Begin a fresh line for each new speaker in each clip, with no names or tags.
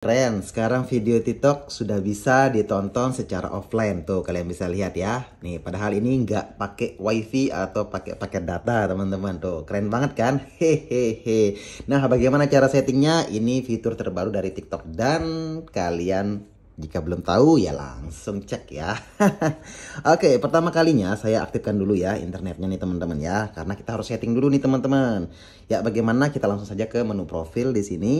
Keren, sekarang video TikTok sudah bisa ditonton secara offline tuh kalian bisa lihat ya. Nih, padahal ini nggak pakai wifi atau pakai paket data teman-teman tuh. Keren banget kan? Hehehe. Nah, bagaimana cara settingnya? Ini fitur terbaru dari TikTok dan kalian jika belum tahu ya langsung cek ya. Oke, pertama kalinya saya aktifkan dulu ya internetnya nih teman-teman ya, karena kita harus setting dulu nih teman-teman. Ya, bagaimana? Kita langsung saja ke menu profil di sini.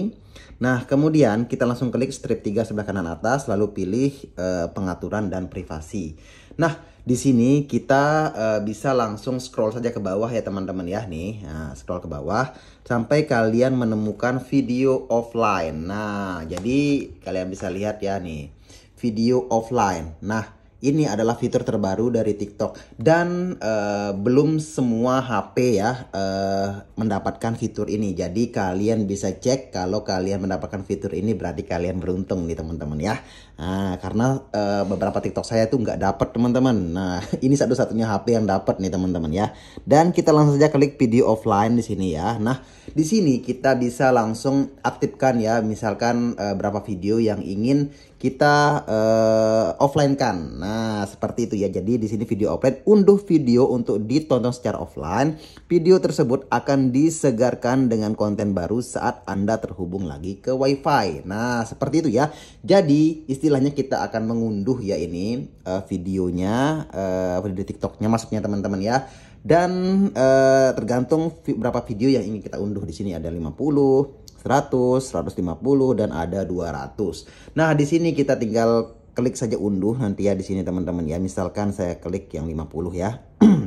Nah, kemudian kita langsung klik strip 3 sebelah kanan atas, lalu pilih e, pengaturan dan privasi. Nah, di sini kita e, bisa langsung scroll saja ke bawah ya teman-teman ya nih. Nah, scroll ke bawah sampai kalian menemukan video offline. Nah, jadi kalian bisa lihat ya nih, video offline. Nah, ini adalah fitur terbaru dari TikTok dan uh, belum semua HP ya uh, mendapatkan fitur ini. Jadi kalian bisa cek kalau kalian mendapatkan fitur ini berarti kalian beruntung nih teman-teman ya. Nah, karena uh, beberapa TikTok saya tuh nggak dapat teman-teman. Nah ini satu-satunya HP yang dapat nih teman-teman ya. Dan kita langsung saja klik video offline di sini ya. Nah di sini kita bisa langsung aktifkan ya misalkan uh, berapa video yang ingin kita uh, offline kan. Nah Nah, seperti itu ya. Jadi di sini video offline unduh video untuk ditonton secara offline. Video tersebut akan disegarkan dengan konten baru saat Anda terhubung lagi ke WiFi. Nah, seperti itu ya. Jadi istilahnya kita akan mengunduh ya ini uh, videonya, uh, video TikToknya maksudnya teman-teman ya dan uh, tergantung vi berapa video yang ingin kita unduh di sini ada 50 100 150 dan ada 200 nah di sini kita tinggal klik saja unduh nanti ya di sini teman-teman ya. Misalkan saya klik yang 50 ya.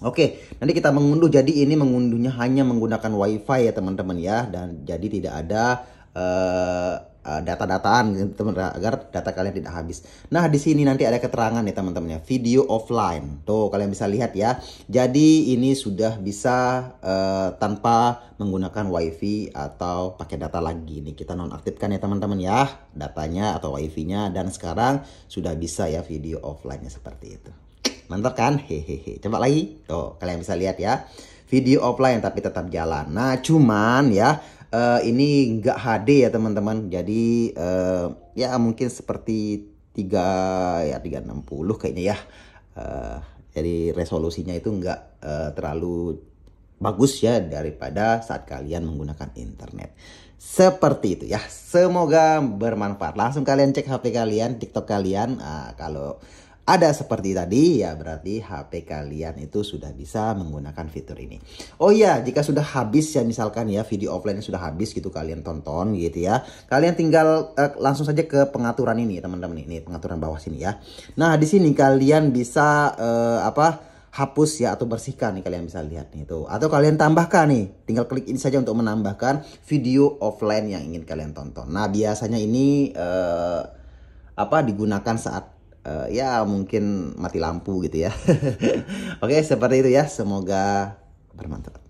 Oke, nanti kita mengunduh. Jadi ini mengunduhnya hanya menggunakan WiFi ya teman-teman ya, dan jadi tidak ada eh, Eh, data-dataan gitu, agar data kalian tidak habis. Nah, di sini nanti ada keterangan nih teman-temannya, video offline. Tuh, kalian bisa lihat ya. Jadi ini sudah bisa uh, tanpa menggunakan WiFi atau pakai data lagi nih. Kita nonaktifkan ya teman-teman ya datanya atau WiFi-nya dan sekarang sudah bisa ya video offline-nya seperti itu. Mantap kan? Hehehe. Coba lagi. Tuh, kalian bisa lihat ya video offline tapi tetap jalan. Nah, cuman ya uh, ini nggak HD ya teman-teman. Jadi uh, ya mungkin seperti 3 ya 360 kayaknya ya. Uh, jadi resolusinya itu nggak uh, terlalu bagus ya daripada saat kalian menggunakan internet. Seperti itu ya. Semoga bermanfaat. Langsung kalian cek HP kalian, TikTok kalian. Uh, kalau ada seperti tadi, ya berarti HP kalian itu sudah bisa menggunakan fitur ini. Oh iya, jika sudah habis ya misalkan ya video offline sudah habis gitu kalian tonton gitu ya. Kalian tinggal eh, langsung saja ke pengaturan ini teman-teman ini pengaturan bawah sini ya. Nah di sini kalian bisa eh, apa? hapus ya atau bersihkan nih kalian bisa lihat nih tuh atau kalian tambahkan nih tinggal klik ini saja untuk menambahkan video offline yang ingin kalian tonton nah biasanya ini eh, apa digunakan saat uh, ya mungkin mati lampu gitu ya. Oke, okay, seperti itu ya. Semoga bermanfaat.